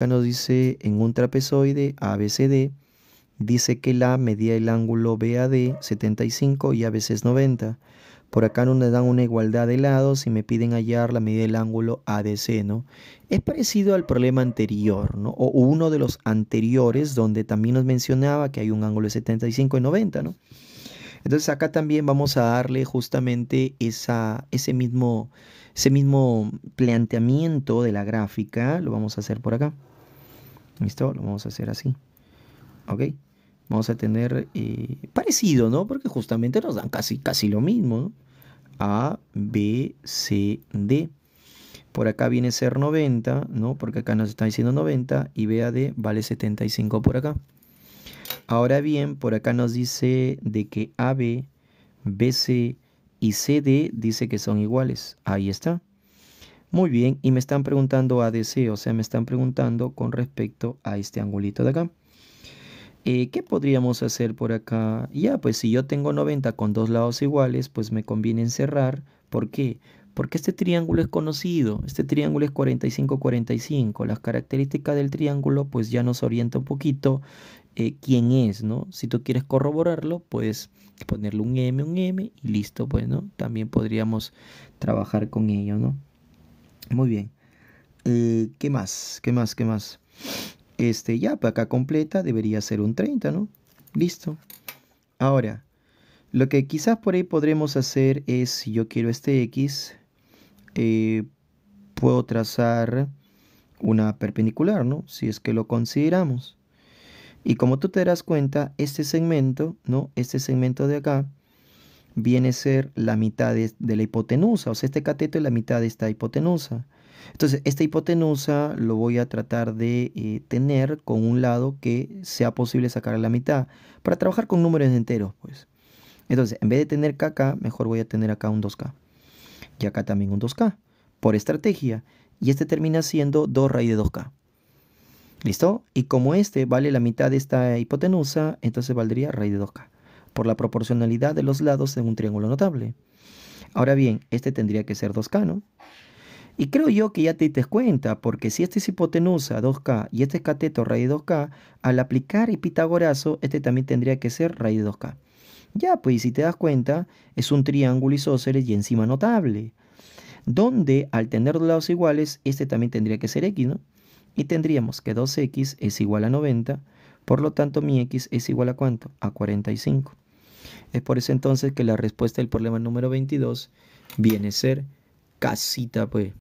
Acá nos dice en un trapezoide ABCD, dice que la medía el ángulo BAD 75 y ABC es 90. Por acá no nos dan una igualdad de lados y me piden hallar la medida del ángulo ADC, ¿no? Es parecido al problema anterior, ¿no? O uno de los anteriores donde también nos mencionaba que hay un ángulo de 75 y 90, ¿no? Entonces acá también vamos a darle justamente esa, ese, mismo, ese mismo planteamiento de la gráfica. Lo vamos a hacer por acá. ¿Listo? Lo vamos a hacer así. ¿Ok? Vamos a tener eh, parecido, ¿no? Porque justamente nos dan casi, casi lo mismo. A, B, C, D. Por acá viene a ser 90, ¿no? Porque acá nos está diciendo 90 y B, A, D vale 75 por acá. Ahora bien, por acá nos dice de que AB, BC y CD dice que son iguales. Ahí está. Muy bien, y me están preguntando ADC, o sea, me están preguntando con respecto a este angulito de acá. Eh, ¿Qué podríamos hacer por acá? Ya, pues si yo tengo 90 con dos lados iguales, pues me conviene encerrar. ¿Por qué? Porque este triángulo es conocido, este triángulo es 45-45. Las características del triángulo pues ya nos orienta un poquito eh, quién es, ¿no? Si tú quieres corroborarlo, puedes ponerle un M, un M y listo, Bueno, pues, También podríamos trabajar con ello, ¿no? Muy bien. Eh, ¿Qué más? ¿Qué más? ¿Qué más? Este, ya, para pues, acá completa debería ser un 30, ¿no? Listo. Ahora, lo que quizás por ahí podremos hacer es, si yo quiero este X, eh, puedo trazar una perpendicular, ¿no? Si es que lo consideramos. Y como tú te darás cuenta, este segmento, ¿no? Este segmento de acá viene a ser la mitad de, la hipotenusa, o sea, este cateto es la mitad de esta hipotenusa. Entonces, esta hipotenusa lo voy a tratar de eh, tener con un lado que sea posible sacar a la mitad, para trabajar con números enteros, pues. Entonces, en vez de tener k acá, mejor voy a tener acá un 2K. Y acá también un 2K, por estrategia. Y este termina siendo 2 raíz de 2K. ¿Listo? Y como este vale la mitad de esta hipotenusa, entonces valdría raíz de 2K, por la proporcionalidad de los lados en un triángulo notable. Ahora bien, este tendría que ser 2K, ¿no? Y creo yo que ya te diste cuenta, porque si este es hipotenusa 2K y este es cateto raíz de 2K, al aplicar el pitagorazo, este también tendría que ser raíz de 2K. Ya, pues si te das cuenta, es un triángulo isósceles y encima notable, donde al tener dos lados iguales, este también tendría que ser X, ¿no? Y tendríamos que 2x es igual a 90, por lo tanto mi x es igual a cuánto? A 45. Es por eso entonces que la respuesta del problema número 22 viene a ser casita, pues.